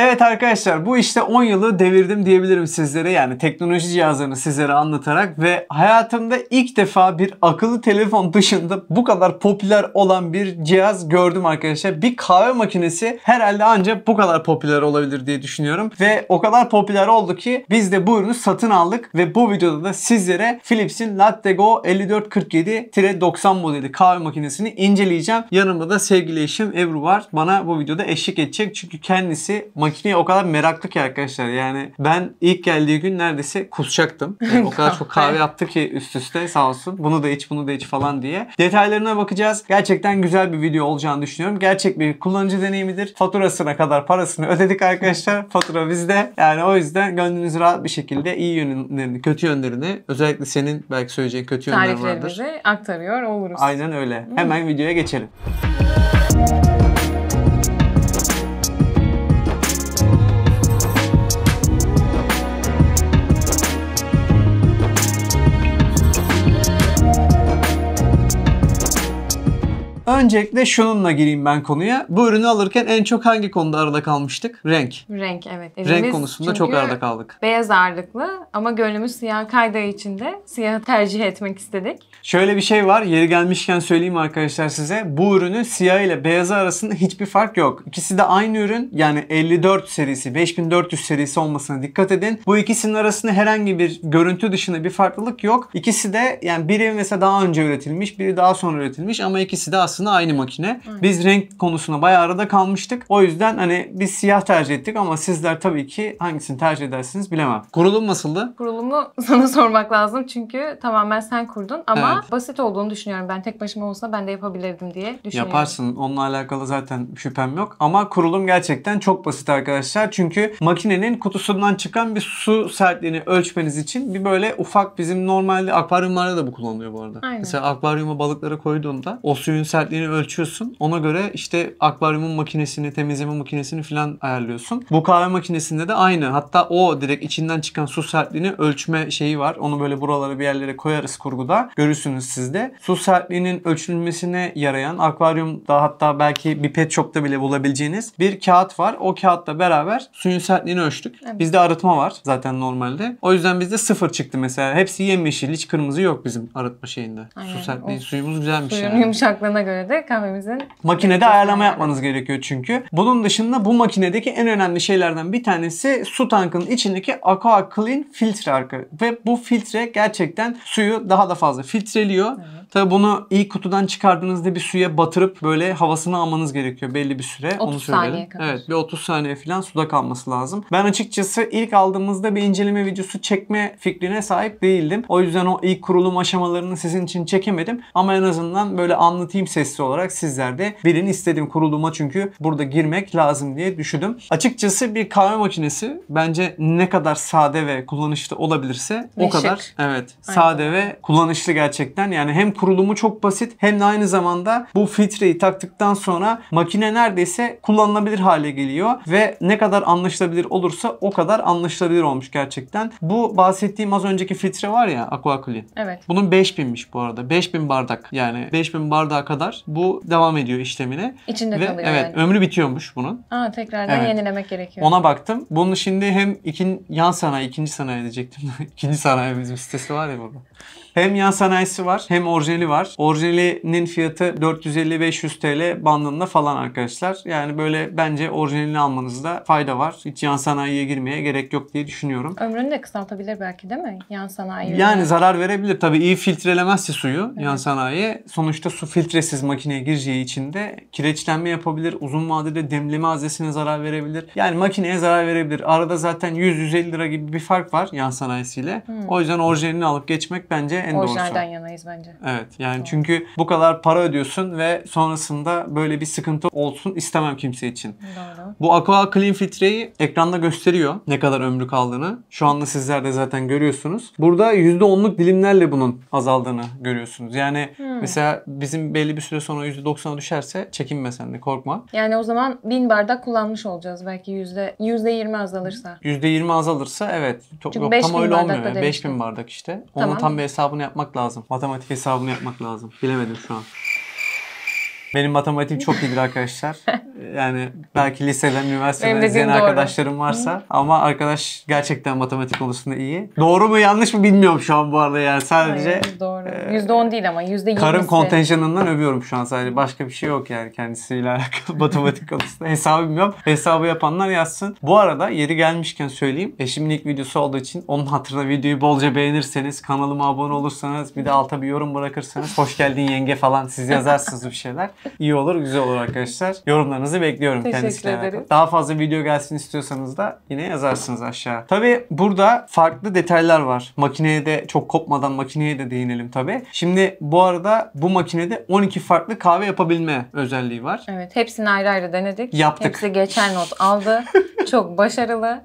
Evet arkadaşlar bu işte 10 yılı devirdim diyebilirim sizlere. Yani teknoloji cihazlarını sizlere anlatarak ve hayatımda ilk defa bir akıllı telefon dışında bu kadar popüler olan bir cihaz gördüm arkadaşlar. Bir kahve makinesi herhalde ancak bu kadar popüler olabilir diye düşünüyorum. Ve o kadar popüler oldu ki biz de bu ürünü satın aldık ve bu videoda da sizlere Philips'in Lattego 5447-90 modeli kahve makinesini inceleyeceğim. Yanımda da sevgili eşim Ebru var. Bana bu videoda eşlik edecek çünkü kendisi makinesini makineye o kadar meraklı ki arkadaşlar. Yani ben ilk geldiği gün neredeyse kusacaktım. Yani o kadar çok kahve yaptı ki üst üste sağ olsun. Bunu da iç bunu da iç falan diye. Detaylarına bakacağız. Gerçekten güzel bir video olacağını düşünüyorum. Gerçek bir kullanıcı deneyimidir. Faturasına kadar parasını ödedik arkadaşlar. Fatura bizde. Yani o yüzden gönlünüz rahat bir şekilde iyi yönlerini, kötü yönlerini özellikle senin belki söyleyeceğin kötü yönler vardır. Tariflerimizi aktarıyor oluruz. Aynen öyle. Hemen videoya geçelim. Müzik Öncelikle şununla gireyim ben konuya. Bu ürünü alırken en çok hangi konuda arada kalmıştık? Renk. Renk evet. Elimiz Renk konusunda çok arada kaldık. Beyaz ağırlıklı ama gönlümüz siyah kaydığı için de siyahı tercih etmek istedik. Şöyle bir şey var. Yeri gelmişken söyleyeyim arkadaşlar size. Bu ürünün siyah ile beyazı arasında hiçbir fark yok. İkisi de aynı ürün. Yani 54 serisi, 5400 serisi olmasına dikkat edin. Bu ikisinin arasında herhangi bir görüntü dışında bir farklılık yok. İkisi de yani biri mesela daha önce üretilmiş, biri daha sonra üretilmiş ama ikisi de aslında aslında aynı makine. Hı. Biz renk konusuna bayağı arada kalmıştık. O yüzden hani biz siyah tercih ettik ama sizler tabii ki hangisini tercih edersiniz bilemem. Kurulum nasıldı? Kurulumu sana sormak lazım çünkü tamamen sen kurdun ama evet. basit olduğunu düşünüyorum ben. Tek başıma olsa ben de yapabilirdim diye düşünüyorum. Yaparsın. Onunla alakalı zaten şüphem yok. Ama kurulum gerçekten çok basit arkadaşlar. Çünkü makinenin kutusundan çıkan bir su sertliğini ölçmeniz için bir böyle ufak bizim normalde akvaryumlarda da bu kullanılıyor bu arada. Aynen. Mesela akvaryuma balıkları koyduğunda o suyun sert sertliğini ölçüyorsun. Ona göre işte akvaryumun makinesini, temizleme makinesini falan ayarlıyorsun. Bu kahve makinesinde de aynı. Hatta o direkt içinden çıkan su sertliğini ölçme şeyi var. Onu böyle buralara bir yerlere koyarız kurguda. Görürsünüz siz de. Su sertliğinin ölçülmesine yarayan akvaryumda hatta belki bir pet shop'ta bile bulabileceğiniz bir kağıt var. O kağıtla beraber suyun sertliğini ölçtük. Evet. Bizde arıtma var zaten normalde. O yüzden bizde sıfır çıktı mesela. Hepsi yemyeşil. Hiç kırmızı yok bizim arıtma şeyinde. Aynen. Su sertliği suyumuz güzelmiş Suyun yani. yumuşaklığına göre de kahvemizin... Makinede ayarlama yapmanız gerekiyor çünkü. Bunun dışında bu makinedeki en önemli şeylerden bir tanesi su tankının içindeki Aqua Clean filtre arka. Ve bu filtre gerçekten suyu daha da fazla filtreliyor. Evet Tabi bunu ilk kutudan çıkardığınızda bir suya batırıp böyle havasını almanız gerekiyor belli bir süre. 30 Onu söyleyelim. saniye kadar. Evet bir 30 saniye falan suda kalması lazım. Ben açıkçası ilk aldığımızda bir inceleme videosu çekme fikrine sahip değildim. O yüzden o ilk kurulum aşamalarını sizin için çekemedim. Ama en azından böyle anlatayım sesli olarak sizlerde de bilin istediğim kuruluma çünkü burada girmek lazım diye düşündüm. Açıkçası bir kahve makinesi bence ne kadar sade ve kullanışlı olabilirse ve o kadar evet Aynen. sade ve kullanışlı gerçekten. Yani hem kurulumu çok basit hem de aynı zamanda bu filtreyi taktıktan sonra makine neredeyse kullanılabilir hale geliyor ve ne kadar anlaşılabilir olursa o kadar anlaşılabilir olmuş gerçekten. Bu bahsettiğim az önceki filtre var ya Aqua Clean. Evet. Bunun 5000'miş bu arada. 5000 bardak yani 5000 bardağa kadar bu devam ediyor işlemine. İçinde ve, kalıyor evet, yani. ömrü bitiyormuş bunun. Aa tekrardan evet. yenilemek gerekiyor. Ona baktım. Bunun şimdi hem ikin, yan sanayi, ikinci sanayi edecektim ikinci sanayi bizim sitesi var ya burada. Hem yan sanayisi var hem orijinali var. Orijinalinin fiyatı 450-500 TL bandında falan arkadaşlar. Yani böyle bence orijinalini almanızda fayda var. Hiç yan sanayiye girmeye gerek yok diye düşünüyorum. Ömrünü de kısaltabilir belki değil mi? Yan sanayi. Yani zarar verebilir. Tabii iyi filtrelemezse suyu evet. yan sanayi. Sonuçta su filtresiz makineye gireceği için de kireçlenme yapabilir. Uzun vadede demleme haznesine zarar verebilir. Yani makineye zarar verebilir. Arada zaten 100-150 lira gibi bir fark var yan sanayisiyle. Hmm. O yüzden orijinalini alıp geçmek bence en doğrusu. Orijinalden yanayız bence. Evet yani Doğru. çünkü bu kadar para ödüyorsun ve sonrasında böyle bir sıkıntı olsun istemem kimse için. Doğru. Bu Aqua Clean filtreyi ekranda gösteriyor ne kadar ömrü kaldığını. Şu anda sizler de zaten görüyorsunuz. Burada %10'luk dilimlerle bunun azaldığını görüyorsunuz. Yani hmm. mesela bizim belli bir süre sonra %90'a düşerse çekinme sen de korkma. Yani o zaman 1000 bardak kullanmış olacağız belki yüzde %20 azalırsa. %20 azalırsa evet. Çok, Çünkü yok, tam öyle olmuyor. Yani. 5000 bardak işte. Onun tam bir hesabını yapmak lazım. Matematik hesabını yapmak lazım. Bilemedim şu an. Benim matematiğim çok iyidir arkadaşlar. Yani belki liseden, üniversiteden izleyen arkadaşlarım varsa. ama arkadaş gerçekten matematik konusunda iyi. Doğru mu yanlış mı bilmiyorum şu an bu arada yani sadece. Hayır, doğru. E, %10 değil ama %20'si. Karım kontenjanından övüyorum şu an sadece. Başka bir şey yok yani kendisiyle alakalı matematik konusunda. Hesabı bilmiyorum. Hesabı yapanlar yazsın. Bu arada yeri gelmişken söyleyeyim. Eşimin ilk videosu olduğu için onun hatırına videoyu bolca beğenirseniz, kanalıma abone olursanız, bir de alta bir yorum bırakırsanız hoş geldin yenge falan siz yazarsınız bir şeyler iyi olur, güzel olur arkadaşlar. Yorumlarınızı bekliyorum kendisine. Teşekkür Daha fazla video gelsin istiyorsanız da yine yazarsınız aşağı. Tabii burada farklı detaylar var. Makineye de çok kopmadan makineye de değinelim tabii. Şimdi bu arada bu makinede 12 farklı kahve yapabilme özelliği var. Evet hepsini ayrı ayrı denedik. Yaptık. Hepsi geçer not aldı. çok başarılı.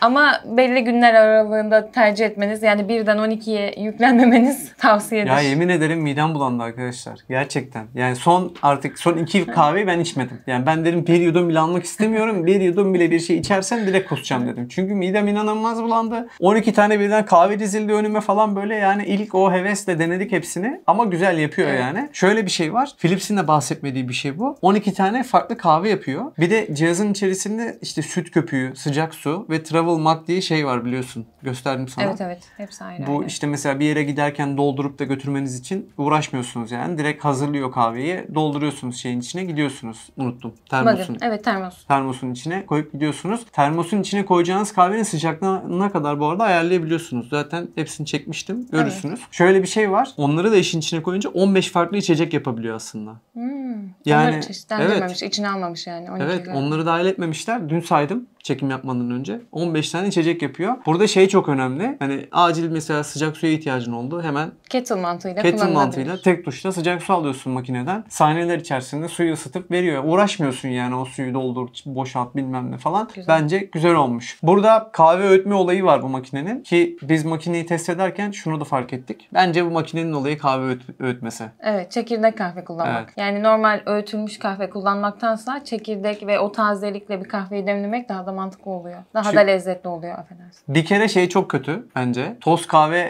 Ama belli günler aralığında tercih etmeniz yani birden 12'ye yüklenmemeniz tavsiye ederim. Ya yemin ederim midem bulandı arkadaşlar. Gerçekten. Yani son artık son iki kahveyi ben içmedim. Yani ben dedim bir yudum bile almak istemiyorum. bir yudum bile bir şey içersen direkt kusacağım dedim. Çünkü midem inanılmaz bulandı. 12 tane birden kahve dizildi önüme falan böyle yani ilk o hevesle denedik hepsini. Ama güzel yapıyor evet. yani. Şöyle bir şey var. Philips'in de bahsetmediği bir şey bu. 12 tane farklı kahve yapıyor. Bir de cihazın içerisinde işte süt köpüğü, sıcak su ve travel Travelmak diye şey var biliyorsun. Gösterdim sana. Evet evet. Hepsi aynı. Bu aynı. işte mesela bir yere giderken doldurup da götürmeniz için uğraşmıyorsunuz yani. Direkt hazırlıyor kahveyi. Dolduruyorsunuz şeyin içine gidiyorsunuz. Unuttum. Termosun. Bakın, evet termos. Termosun içine koyup gidiyorsunuz. Termosun içine koyacağınız kahvenin sıcaklığına kadar bu arada ayarlayabiliyorsunuz. Zaten hepsini çekmiştim. Görürsünüz. Evet. Şöyle bir şey var. Onları da işin içine koyunca 15 farklı içecek yapabiliyor aslında. Hmm. Yani, Onları çeşitlendirmemiş. Evet. içine almamış yani. 12 evet. Onları dahil etmemişler. Dün saydım çekim yapmadan önce 15 tane içecek yapıyor. Burada şey çok önemli. Hani acil mesela sıcak suya ihtiyacın oldu. Hemen kettle mantığıyla kettle mantığıyla tek tuşla sıcak su alıyorsun makineden. Saniyeler içerisinde suyu ısıtıp veriyor. Uğraşmıyorsun yani o suyu doldur, boşalt bilmem ne falan. Güzel. Bence güzel olmuş. Burada kahve öğütme olayı var bu makinenin ki biz makineyi test ederken şunu da fark ettik. Bence bu makinenin olayı kahve öğüt- öğütmesi. Evet, çekirdek kahve kullanmak. Evet. Yani normal öğütülmüş kahve kullanmaktansa çekirdek ve o tazelikle bir kahveyi demlemek daha da da mantıklı oluyor. Daha Şimdi, da lezzetli oluyor affedersin. Bir kere şey çok kötü bence. Toz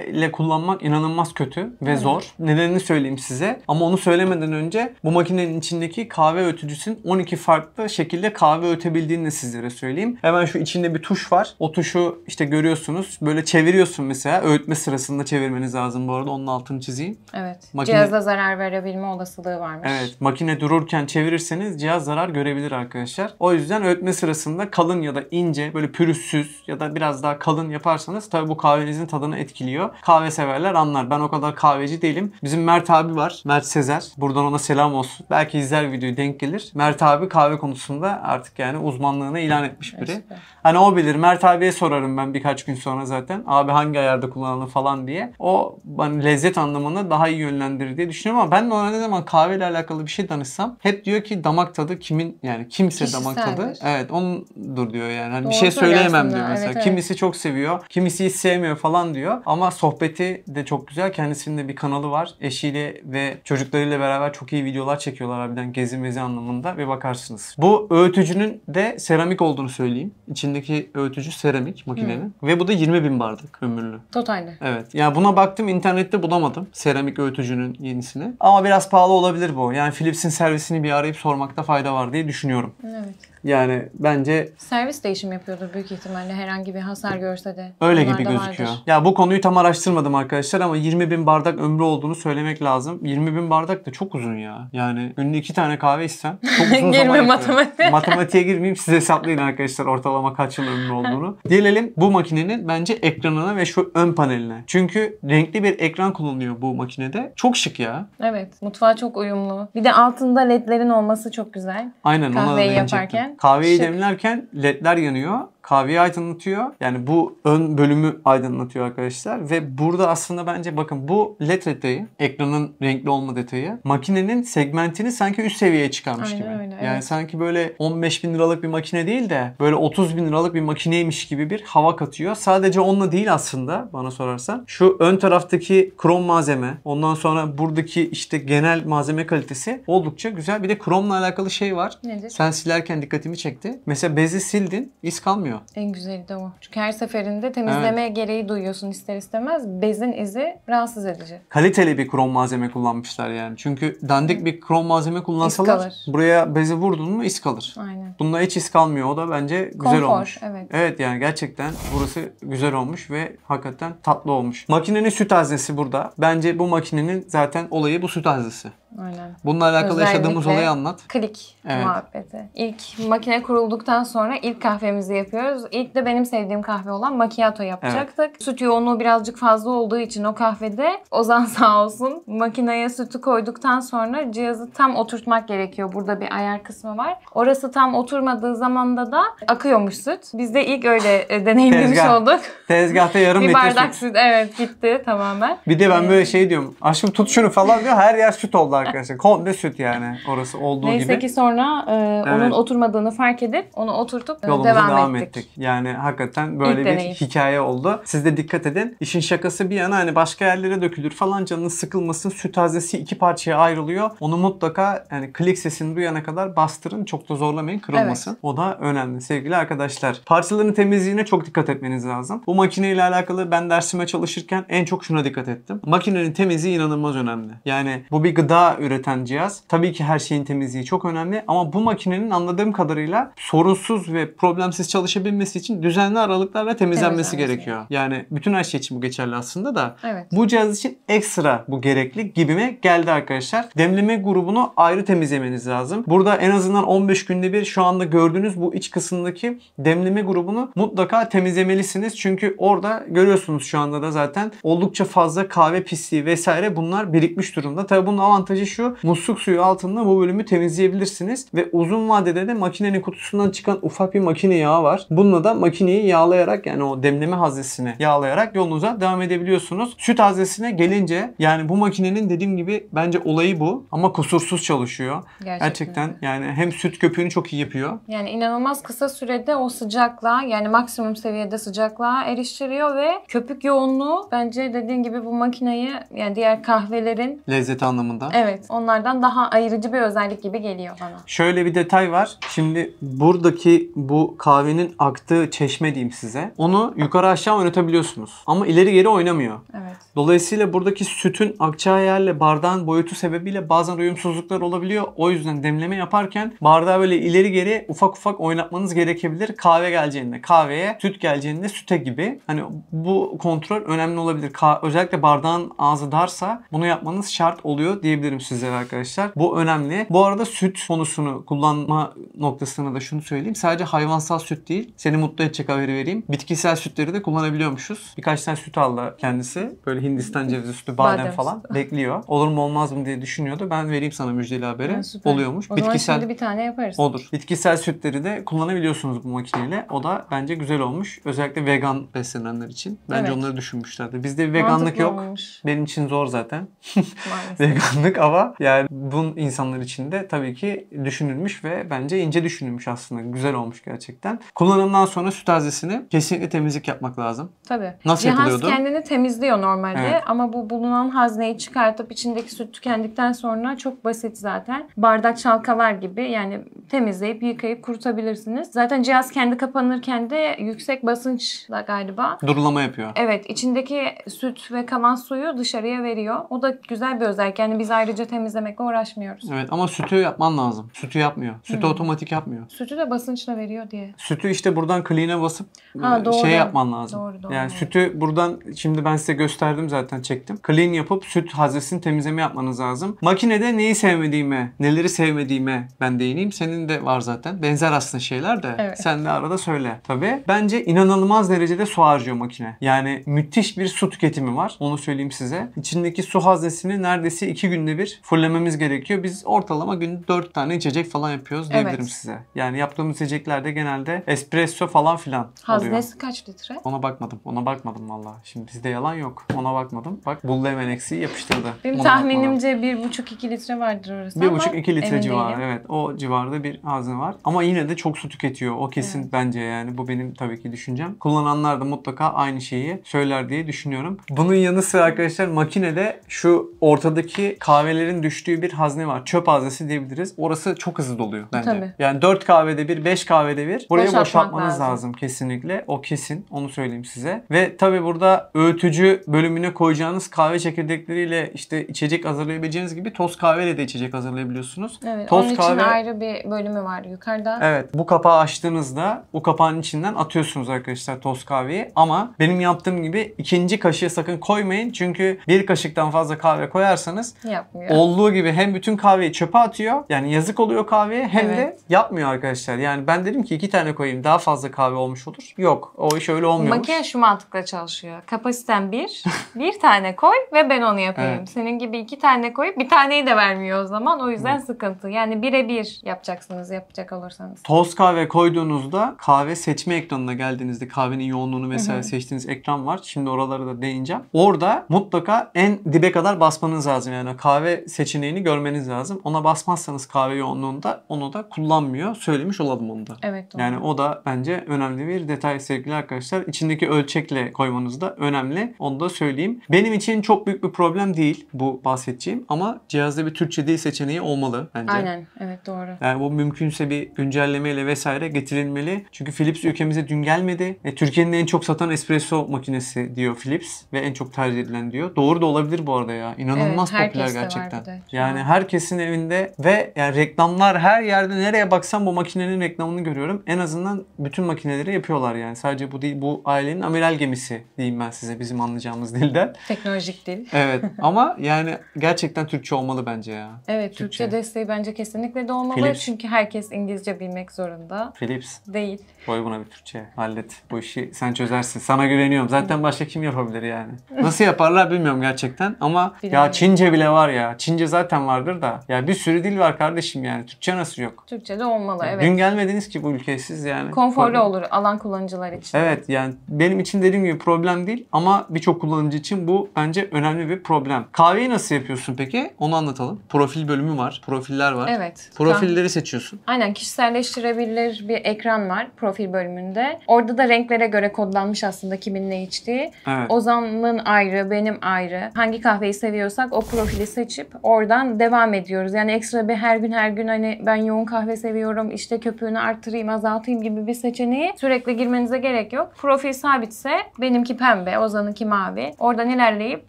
ile kullanmak inanılmaz kötü ve evet. zor. Nedenini söyleyeyim size. Ama onu söylemeden önce bu makinenin içindeki kahve ötücüsün 12 farklı şekilde kahve ötebildiğini de sizlere söyleyeyim. Hemen şu içinde bir tuş var. O tuşu işte görüyorsunuz. Böyle çeviriyorsun mesela. Öğütme sırasında çevirmeniz lazım bu arada. Onun altını çizeyim. Evet. Makine... Cihaza zarar verebilme olasılığı varmış. Evet. Makine dururken çevirirseniz cihaz zarar görebilir arkadaşlar. O yüzden öğütme sırasında kalın ya da ince böyle pürüzsüz ya da biraz daha kalın yaparsanız tabii bu kahvenizin tadını etkiliyor. Kahve severler anlar. Ben o kadar kahveci değilim. Bizim Mert abi var. Mert Sezer. Buradan ona selam olsun. Belki izler videoyu denk gelir. Mert abi kahve konusunda artık yani uzmanlığını ilan etmiş biri. İşte. Hani o bilir. Mert abiye sorarım ben birkaç gün sonra zaten. Abi hangi ayarda kullanalım falan diye. O hani lezzet anlamında daha iyi yönlendirir diye düşünüyorum ama ben de ona ne zaman kahveyle alakalı bir şey danışsam hep diyor ki damak tadı kimin yani kimse Kişiseldir. damak tadı. Evet onundur diyor diyor yani. Hani bir şey söyleyemem diyor mesela. Evet, evet. Kimisi çok seviyor, kimisi hiç sevmiyor falan diyor. Ama sohbeti de çok güzel. Kendisinin de bir kanalı var. Eşiyle ve çocuklarıyla beraber çok iyi videolar çekiyorlar harbiden gezi mezi anlamında ve bakarsınız. Bu öğütücünün de seramik olduğunu söyleyeyim. İçindeki öğütücü seramik makinenin. Hı. Ve bu da 20 bin bardak ömürlü. Totalde. Evet. Yani buna baktım internette bulamadım. Seramik öğütücünün yenisini. Ama biraz pahalı olabilir bu. Yani Philips'in servisini bir arayıp sormakta fayda var diye düşünüyorum. Evet. Yani bence... Servis değişim yapıyordur büyük ihtimalle herhangi bir hasar görse de. Öyle gibi gözüküyor. Vardır. Ya bu konuyu tam araştırmadım arkadaşlar ama 20 bin bardak ömrü olduğunu söylemek lazım. 20 bin bardak da çok uzun ya. Yani günde iki tane kahve içsem çok uzun Girme zaman matematiğe. Matematiğe girmeyeyim siz hesaplayın arkadaşlar ortalama kaç yıl ömrü olduğunu. Gelelim bu makinenin bence ekranına ve şu ön paneline. Çünkü renkli bir ekran kullanılıyor bu makinede. Çok şık ya. Evet. Mutfağa çok uyumlu. Bir de altında ledlerin olması çok güzel. Aynen. Kahveyi yaparken. Kahveyi şey... demlerken ledler yanıyor kahveyi aydınlatıyor. Yani bu ön bölümü aydınlatıyor arkadaşlar. Ve burada aslında bence bakın bu led detayı, ekranın renkli olma detayı makinenin segmentini sanki üst seviyeye çıkarmış Aynen gibi. Öyle, yani evet. sanki böyle 15 bin liralık bir makine değil de böyle 30 bin liralık bir makineymiş gibi bir hava katıyor. Sadece onunla değil aslında bana sorarsan. Şu ön taraftaki krom malzeme ondan sonra buradaki işte genel malzeme kalitesi oldukça güzel. Bir de kromla alakalı şey var. Nedir? Sen silerken dikkatimi çekti. Mesela bezi sildin iz kalmıyor olmuyor. En güzeli de o. Çünkü her seferinde temizleme evet. gereği duyuyorsun ister istemez. Bezin izi rahatsız edici. Kaliteli bir krom malzeme kullanmışlar yani. Çünkü dandik bir krom malzeme kullansalar buraya bezi vurdun mu is kalır. Aynen. Bununla hiç is kalmıyor. O da bence güzel Konfor, olmuş. Evet. evet yani gerçekten burası güzel olmuş ve hakikaten tatlı olmuş. Makinenin süt haznesi burada. Bence bu makinenin zaten olayı bu süt haznesi. Aynen. Bununla alakalı Özellikle yaşadığımız olayı anlat. Klik evet. muhabbeti. İlk makine kurulduktan sonra ilk kahvemizi yapıyor geçiyoruz. İlk de benim sevdiğim kahve olan macchiato yapacaktık. Evet. Süt yoğunluğu birazcık fazla olduğu için o kahvede Ozan sağ olsun makineye sütü koyduktan sonra cihazı tam oturtmak gerekiyor. Burada bir ayar kısmı var. Orası tam oturmadığı zamanda da akıyormuş süt. Biz de ilk öyle e, deneyimlemiş Tezgah. olduk. Tezgahta yarım bir bardak süt. Evet gitti tamamen. Bir de ben ee, böyle şey diyorum. Aşkım tut şunu falan diyor. Her yer süt oldu arkadaşlar. Komple süt yani orası olduğu Neyse gibi. Neyse ki sonra e, evet. onun oturmadığını fark edip onu oturtup e, Yolumuza devam, devam ettik ettik. Yani hakikaten böyle bir hikaye oldu. Siz de dikkat edin. İşin şakası bir yana hani başka yerlere dökülür falan canınız sıkılmasın. Süt tazesi iki parçaya ayrılıyor. Onu mutlaka yani klik sesini duyana kadar bastırın. Çok da zorlamayın kırılmasın. Evet. O da önemli sevgili arkadaşlar. Parçaların temizliğine çok dikkat etmeniz lazım. Bu makineyle alakalı ben dersime çalışırken en çok şuna dikkat ettim. Makinenin temizliği inanılmaz önemli. Yani bu bir gıda üreten cihaz. Tabii ki her şeyin temizliği çok önemli ama bu makinenin anladığım kadarıyla sorunsuz ve problemsiz çalışabilmesi ulaşabilmesi için düzenli aralıklarla temizlenmesi gerekiyor. Yani bütün her şey için bu geçerli aslında da. Evet. Bu cihaz için ekstra bu gerekli gibime geldi arkadaşlar. Demleme grubunu ayrı temizlemeniz lazım. Burada en azından 15 günde bir şu anda gördüğünüz bu iç kısımdaki demleme grubunu mutlaka temizlemelisiniz. Çünkü orada görüyorsunuz şu anda da zaten oldukça fazla kahve pisliği vesaire bunlar birikmiş durumda. Tabii bunun avantajı şu musluk suyu altında bu bölümü temizleyebilirsiniz ve uzun vadede de makinenin kutusundan çıkan ufak bir makine yağı var. Bununla da makineyi yağlayarak yani o demleme haznesini yağlayarak yolunuza devam edebiliyorsunuz. Süt haznesine gelince yani bu makinenin dediğim gibi bence olayı bu ama kusursuz çalışıyor. Gerçekten, Gerçekten yani hem süt köpüğünü çok iyi yapıyor. Yani inanılmaz kısa sürede o sıcaklığa yani maksimum seviyede sıcaklığa eriştiriyor ve köpük yoğunluğu bence dediğim gibi bu makineyi yani diğer kahvelerin lezzeti anlamında. Evet. Onlardan daha ayırıcı bir özellik gibi geliyor bana. Şöyle bir detay var. Şimdi buradaki bu kahvenin aktığı çeşme diyeyim size. Onu yukarı aşağı oynatabiliyorsunuz. Ama ileri geri oynamıyor. Evet. Dolayısıyla buradaki sütün akacağı yerle bardağın boyutu sebebiyle bazen uyumsuzluklar olabiliyor. O yüzden demleme yaparken bardağı böyle ileri geri ufak ufak oynatmanız gerekebilir. Kahve geleceğinde kahveye, süt geleceğinde süte gibi. Hani bu kontrol önemli olabilir. Ka- özellikle bardağın ağzı darsa bunu yapmanız şart oluyor diyebilirim sizlere arkadaşlar. Bu önemli. Bu arada süt konusunu kullanma noktasına da şunu söyleyeyim. Sadece hayvansal süt değil. Seni mutlu edecek haberi vereyim. Bitkisel sütleri de kullanabiliyormuşuz. Birkaç tane süt aldı kendisi. Böyle Hindistan cevizi sütü, badem, badem falan. Sütü. Bekliyor. Olur mu olmaz mı diye düşünüyordu. Ben vereyim sana müjdeli haberi. Ha, Oluyormuş. O Bitkisel... şimdi bir tane yaparız. Olur. Bitkisel sütleri de kullanabiliyorsunuz bu makineyle. O da bence güzel olmuş. Özellikle vegan beslenenler için. Bence evet. onları düşünmüşlerdi. Bizde bir veganlık Mantıklı yok. Olmuş. Benim için zor zaten. veganlık ama yani bun insanlar için de tabii ki düşünülmüş ve bence ince düşünülmüş aslında. Güzel olmuş gerçekten. Kullan Kullanımdan sonra süt haznesini kesinlikle temizlik yapmak lazım. Tabii. Nasıl Cihaz yapılıyordu? kendini temizliyor normalde evet. ama bu bulunan hazneyi çıkartıp içindeki süt tükendikten sonra çok basit zaten. Bardak çalkalar gibi yani temizleyip yıkayıp kurutabilirsiniz. Zaten cihaz kendi kapanırken de yüksek basınçla galiba. Durulama yapıyor. Evet içindeki süt ve kalan suyu dışarıya veriyor. O da güzel bir özellik. Yani biz ayrıca temizlemekle uğraşmıyoruz. Evet ama sütü yapman lazım. Sütü yapmıyor. Sütü hmm. otomatik yapmıyor. Sütü de basınçla veriyor diye. Sütü işte işte buradan clean'e basıp ha, e, şey doğru. şey yapman lazım. Doğru, doğru. Yani sütü buradan şimdi ben size gösterdim zaten çektim. Clean yapıp süt haznesini temizleme yapmanız lazım. Makinede neyi sevmediğime, neleri sevmediğime ben değineyim. Senin de var zaten. Benzer aslında şeyler de. Evet. Sen de arada söyle. Tabii. Bence inanılmaz derecede su harcıyor makine. Yani müthiş bir su tüketimi var. Onu söyleyeyim size. İçindeki su haznesini neredeyse iki günde bir fullememiz gerekiyor. Biz ortalama günde dört tane içecek falan yapıyoruz diyebilirim evet. size. Yani yaptığımız içeceklerde genelde espresso espresso falan filan oluyor. Haznesi kaç litre? Ona bakmadım. Ona bakmadım valla. Şimdi bizde yalan yok. Ona bakmadım. Bak buldu hemen eksiği yapıştırdı. Benim Ona tahminimce 1,5-2 litre vardır orası Bir ama buçuk iki litre civarı değilim. evet. O civarda bir hazne var. Ama yine de çok su tüketiyor. O kesin bence yani. Bu benim tabii ki düşüncem. Kullananlar da mutlaka aynı şeyi söyler diye düşünüyorum. Bunun yanı sıra arkadaşlar makinede şu ortadaki kahvelerin düştüğü bir hazne var. Çöp haznesi diyebiliriz. Orası çok hızlı doluyor bence. Tabii. Yani 4 kahvede bir, 5 kahvede bir. Buraya Boşaltmak boşaltmak kapatmanız lazım. lazım kesinlikle. O kesin. Onu söyleyeyim size. Ve tabi burada öğütücü bölümüne koyacağınız kahve çekirdekleriyle işte içecek hazırlayabileceğiniz gibi toz kahveyle de içecek hazırlayabiliyorsunuz. Evet, toz onun kahve... için ayrı bir bölümü var yukarıda. Evet. Bu kapağı açtığınızda o kapağın içinden atıyorsunuz arkadaşlar toz kahveyi. Ama benim yaptığım gibi ikinci kaşığı sakın koymayın. Çünkü bir kaşıktan fazla kahve koyarsanız yapmıyor. Olduğu gibi hem bütün kahveyi çöpe atıyor. Yani yazık oluyor kahveye hem evet. de yapmıyor arkadaşlar. Yani ben dedim ki iki tane koyayım. Daha daha fazla kahve olmuş olur. Yok o iş öyle olmuyor. Makine şu mantıkla çalışıyor. Kapasiten bir, bir tane koy ve ben onu yapayım. Evet. Senin gibi iki tane koyup bir taneyi de vermiyor o zaman. O yüzden evet. sıkıntı. Yani birebir yapacaksınız yapacak olursanız. Toz kahve koyduğunuzda kahve seçme ekranına geldiğinizde kahvenin yoğunluğunu mesela seçtiğiniz ekran var. Şimdi oraları da değineceğim. Orada mutlaka en dibe kadar basmanız lazım. Yani kahve seçeneğini görmeniz lazım. Ona basmazsanız kahve yoğunluğunda onu da kullanmıyor. Söylemiş olalım onu da. Evet. Doğru. Yani o da bence önemli bir detay sevgili arkadaşlar. İçindeki ölçekle koymanız da önemli. Onu da söyleyeyim. Benim için çok büyük bir problem değil bu bahsedeceğim ama cihazda bir Türkçe dil seçeneği olmalı bence. Aynen evet doğru. Yani bu mümkünse bir güncellemeyle vesaire getirilmeli. Çünkü Philips ülkemize dün gelmedi. E, Türkiye'nin en çok satan espresso makinesi diyor Philips ve en çok tercih edilen diyor. Doğru da olabilir bu arada ya. İnanılmaz evet, popüler gerçekten. De, yani herkesin evinde ve yani reklamlar her yerde nereye baksam bu makinenin reklamını görüyorum. En azından bütün makineleri yapıyorlar yani. Sadece bu değil bu ailenin amiral gemisi diyeyim ben size bizim anlayacağımız dilden. Teknolojik dil. Evet ama yani gerçekten Türkçe olmalı bence ya. Evet Türkçe, Türkçe desteği bence kesinlikle de olmalı. Philips. Çünkü herkes İngilizce bilmek zorunda. Philips. Değil. Koy buna bir Türkçe hallet. Bu işi sen çözersin. Sana güveniyorum. Zaten başka kim yapabilir yani? Nasıl yaparlar bilmiyorum gerçekten ama Bilmiyorum. ya Çince bile var ya. Çince zaten vardır da. Ya bir sürü dil var kardeşim yani. Türkçe nasıl yok? Türkçe de olmalı evet. Dün gelmediniz ki bu ülkeye siz yani konforlu problem. olur alan kullanıcılar için. Evet yani benim için dediğim gibi problem değil ama birçok kullanıcı için bu bence önemli bir problem. Kahveyi nasıl yapıyorsun peki? Onu anlatalım. Profil bölümü var. Profiller var. Evet. Profilleri ben... seçiyorsun. Aynen kişiselleştirebilir bir ekran var profil bölümünde. Orada da renklere göre kodlanmış aslında kimin ne içtiği. Evet. Ozan'ın ayrı, benim ayrı. Hangi kahveyi seviyorsak o profili seçip oradan devam ediyoruz. Yani ekstra bir her gün her gün hani ben yoğun kahve seviyorum işte köpüğünü arttırayım azaltayım gibi gibi bir seçeneği sürekli girmenize gerek yok. Profil sabitse benimki pembe, Ozan'ınki mavi. Oradan ilerleyip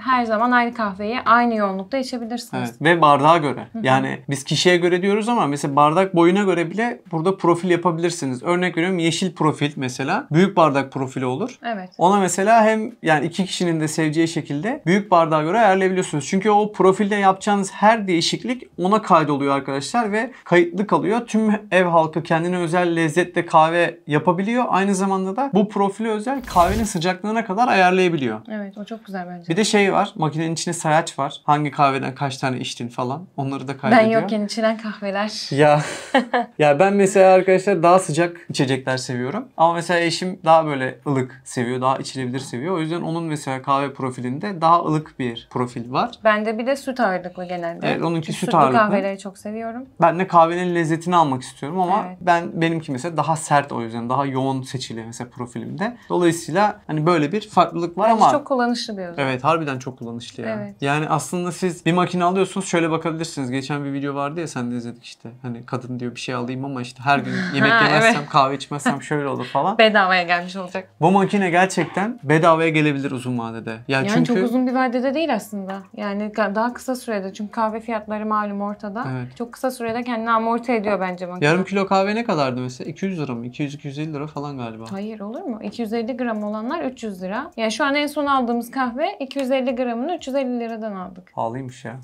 her zaman aynı kahveyi aynı yoğunlukta içebilirsiniz. Evet. Ve bardağa göre. Yani biz kişiye göre diyoruz ama mesela bardak boyuna göre bile burada profil yapabilirsiniz. Örnek veriyorum yeşil profil mesela. Büyük bardak profili olur. Evet. Ona mesela hem yani iki kişinin de seveceği şekilde büyük bardağa göre ayarlayabiliyorsunuz. Çünkü o profilde yapacağınız her değişiklik ona kaydoluyor arkadaşlar ve kayıtlı kalıyor. Tüm ev halkı kendine özel lezzetle kahve kahve yapabiliyor. Aynı zamanda da bu profili özel kahvenin sıcaklığına kadar ayarlayabiliyor. Evet o çok güzel bence. Bir de şey var. Makinenin içine sayaç var. Hangi kahveden kaç tane içtin falan. Onları da kaydediyor. Ben yokken içilen kahveler. Ya ya ben mesela arkadaşlar daha sıcak içecekler seviyorum. Ama mesela eşim daha böyle ılık seviyor. Daha içilebilir seviyor. O yüzden onun mesela kahve profilinde daha ılık bir profil var. Ben de bir de süt ağırlıklı genelde. Evet onunki süt, süt ağırlıklı. kahveleri çok seviyorum. Ben de kahvenin lezzetini almak istiyorum ama evet. ben benimki mesela daha sert ticaret o yüzden daha yoğun seçili mesela profilimde. Dolayısıyla hani böyle bir farklılık var Bence ama çok kullanışlı bir özellik. Evet harbiden çok kullanışlı ya. Evet. Yani aslında siz bir makine alıyorsunuz şöyle bakabilirsiniz. Geçen bir video vardı ya sen de izledik işte. Hani kadın diyor bir şey alayım ama işte her gün yemek ha, yemezsem evet. kahve içmezsem şöyle olur falan. Bedavaya gelmiş olacak. Bu makine gerçekten bedavaya gelebilir uzun vadede. Yani, yani çünkü... çok uzun bir vadede değil aslında. Yani daha kısa sürede çünkü kahve fiyatları malum ortada. Evet. Çok kısa sürede kendini amorti ediyor bence makine. Yarım kilo kahve ne kadardı mesela? 200 lira mı? 200-250 lira falan galiba. Hayır olur mu? 250 gram olanlar 300 lira. Ya şu an en son aldığımız kahve 250 gramını 350 liradan aldık. Pahalıymış ya.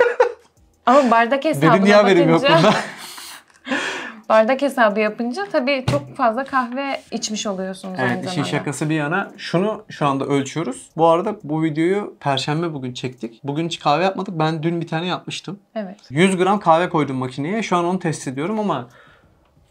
Ama bardak hesabına Dedim niye haberim yok bunda. bardak hesabı yapınca tabii çok fazla kahve içmiş oluyorsunuz evet, aynı zamanda. işin şakası bir yana şunu şu anda ölçüyoruz. Bu arada bu videoyu perşembe bugün çektik. Bugün hiç kahve yapmadık. Ben dün bir tane yapmıştım. Evet. 100 gram kahve koydum makineye. Şu an onu test ediyorum ama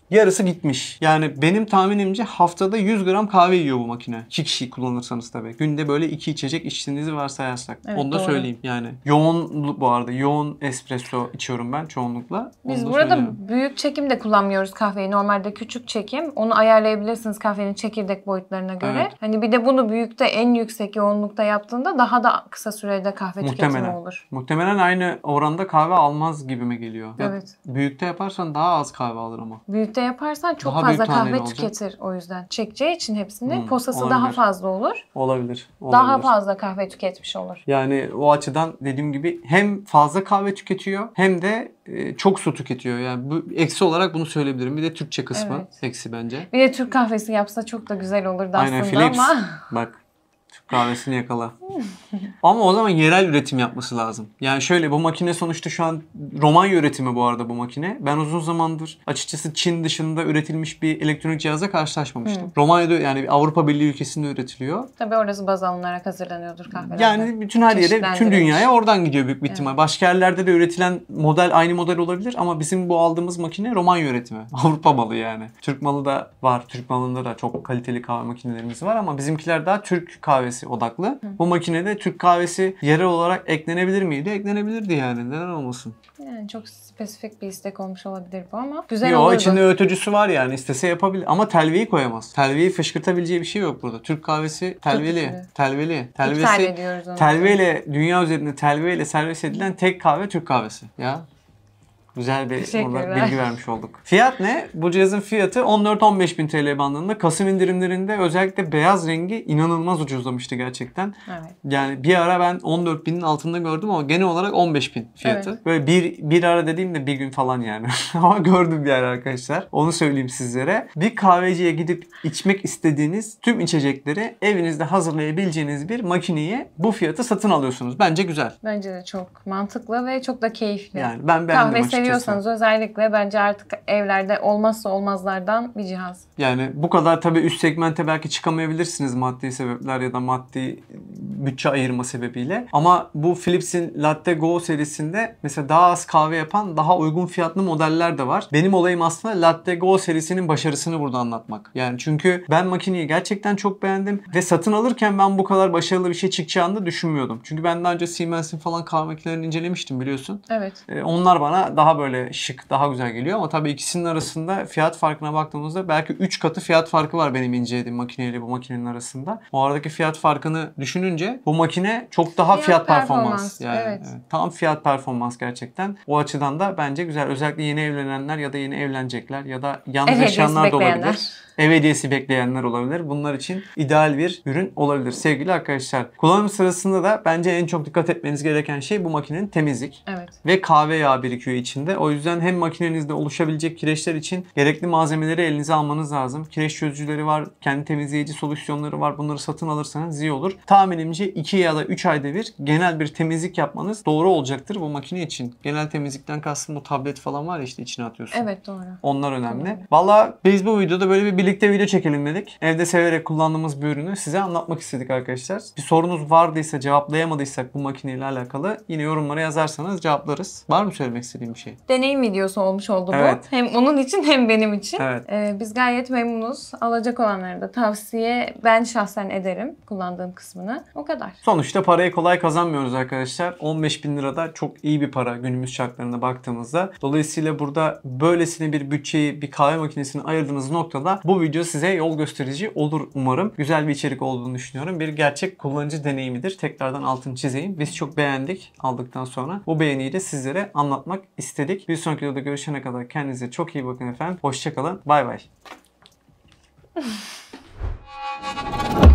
Yarısı gitmiş. Yani benim tahminimce haftada 100 gram kahve yiyor bu makine. 2 kişi kullanırsanız tabii. Günde böyle 2 içecek içtiğinizi varsayarsak. Evet, Onu da doğru. söyleyeyim yani. Yoğun bu arada yoğun espresso içiyorum ben çoğunlukla. Biz Onu burada söyleyeyim. büyük çekim de kullanmıyoruz kahveyi. Normalde küçük çekim. Onu ayarlayabilirsiniz kahvenin çekirdek boyutlarına göre. Evet. Hani bir de bunu büyükte en yüksek yoğunlukta yaptığında daha da kısa sürede kahve Muhtemelen. tüketimi olur. Muhtemelen aynı oranda kahve almaz gibime geliyor. Ya Büyükte yaparsan daha az kahve alır ama. Büyük büyük yaparsan çok daha fazla kahve olacak. tüketir o yüzden. Çekeceği için hepsini hmm, posası olabilir. daha fazla olur. Olabilir, olabilir. Daha fazla kahve tüketmiş olur. Yani o açıdan dediğim gibi hem fazla kahve tüketiyor hem de e, çok su tüketiyor. Yani bu eksi olarak bunu söyleyebilirim. Bir de Türkçe kısmı evet. eksi bence. Bir de Türk kahvesi yapsa çok da güzel olurdu Aynen, aslında Philips. ama. Bak Türk kahvesini yakala. Ama o zaman yerel üretim yapması lazım. Yani şöyle bu makine sonuçta şu an Romanya üretimi bu arada bu makine. Ben uzun zamandır açıkçası Çin dışında üretilmiş bir elektronik cihazla karşılaşmamıştım. Hı. Romanya'da yani Avrupa Birliği ülkesinde üretiliyor. Tabii orası baz alınarak hazırlanıyordur kahveler. Yani bütün her yere, bütün dünyaya oradan gidiyor büyük bir ihtimal. Evet. Başka yerlerde de üretilen model aynı model olabilir ama bizim bu aldığımız makine Romanya üretimi. Avrupa malı yani. Türk malı da var. Türk malında da çok kaliteli kahve makinelerimiz var ama bizimkiler daha Türk kahve kahvesi odaklı. Hı. Bu makinede Türk kahvesi yerel olarak eklenebilir miydi? Eklenebilirdi yani. Neden olmasın? Yani çok spesifik bir istek olmuş olabilir bu ama güzel Yo, olurdu. Yok içinde ötücüsü var yani istese yapabilir ama telveyi koyamaz. Telveyi fışkırtabileceği bir şey yok burada. Türk kahvesi telveli. Telveli. Telvesi. Telveyle dünya üzerinde telveyle servis edilen tek kahve Türk kahvesi. Ya Güzel bir burada bilgi vermiş olduk. Fiyat ne? Bu cihazın fiyatı 14-15 bin TL bandında. Kasım indirimlerinde özellikle beyaz rengi inanılmaz ucuzlamıştı gerçekten. Evet. Yani bir ara ben 14 binin altında gördüm ama genel olarak 15 bin fiyatı. Evet. Böyle bir, bir ara dediğimde bir gün falan yani. ama gördüm bir ara arkadaşlar. Onu söyleyeyim sizlere. Bir kahveciye gidip içmek istediğiniz tüm içecekleri evinizde hazırlayabileceğiniz bir makineye bu fiyatı satın alıyorsunuz. Bence güzel. Bence de çok mantıklı ve çok da keyifli. Yani ben beğendim Kahve seviyorsanız özellikle bence artık evlerde olmazsa olmazlardan bir cihaz. Yani bu kadar tabii üst segmente belki çıkamayabilirsiniz maddi sebepler ya da maddi bütçe ayırma sebebiyle. Ama bu Philips'in Latte Go serisinde mesela daha az kahve yapan daha uygun fiyatlı modeller de var. Benim olayım aslında Latte Go serisinin başarısını burada anlatmak. Yani çünkü ben makineyi gerçekten çok beğendim ve satın alırken ben bu kadar başarılı bir şey çıkacağını da düşünmüyordum. Çünkü ben daha önce Siemens'in falan kahve makinelerini incelemiştim biliyorsun. Evet. Ee, onlar bana daha böyle şık, daha güzel geliyor ama tabii ikisinin arasında fiyat farkına baktığımızda belki 3 katı fiyat farkı var benim incelediğim makineyle bu makinenin arasında. O aradaki fiyat farkını düşününce bu makine çok daha fiyat, fiyat performans. performans. Yani evet. evet. tam fiyat performans gerçekten. O açıdan da bence güzel. Özellikle yeni evlenenler ya da yeni evlenecekler ya da yalnız evet, yaşayanlar da olabilir ev hediyesi bekleyenler olabilir. Bunlar için ideal bir ürün olabilir sevgili arkadaşlar. Kullanım sırasında da bence en çok dikkat etmeniz gereken şey bu makinenin temizlik. Evet. Ve kahve yağı birikiyor içinde içerisinde. O yüzden hem makinenizde oluşabilecek kireçler için gerekli malzemeleri elinize almanız lazım. Kireç çözücüleri var, kendi temizleyici solüsyonları var. Bunları satın alırsanız iyi olur. Tahminimce 2 ya da 3 ayda bir genel bir temizlik yapmanız doğru olacaktır bu makine için. Genel temizlikten kastım bu tablet falan var ya işte içine atıyorsun. Evet doğru. Onlar önemli. Tamam. Valla biz bu videoda böyle bir birlikte video çekelim dedik. Evde severek kullandığımız bir ürünü size anlatmak istedik arkadaşlar. Bir sorunuz vardıysa cevaplayamadıysak bu makineyle alakalı yine yorumlara yazarsanız cevaplarız. Var mı söylemek istediğim bir şey? Deneyim videosu olmuş oldu evet. bu. Hem onun için hem benim için. Evet. Ee, biz gayet memnunuz. Alacak olanlara da tavsiye ben şahsen ederim kullandığım kısmını. O kadar. Sonuçta parayı kolay kazanmıyoruz arkadaşlar. 15 bin lira da çok iyi bir para günümüz şartlarına baktığımızda. Dolayısıyla burada böylesine bir bütçeyi bir kahve makinesini ayırdığınız noktada bu video size yol gösterici olur umarım. Güzel bir içerik olduğunu düşünüyorum. Bir gerçek kullanıcı deneyimidir. Tekrardan altını çizeyim. Biz çok beğendik aldıktan sonra. Bu beğeniyi de sizlere anlatmak istiyorum istedik. Bir sonraki videoda görüşene kadar kendinize çok iyi bakın efendim. Hoşçakalın. Bay bay.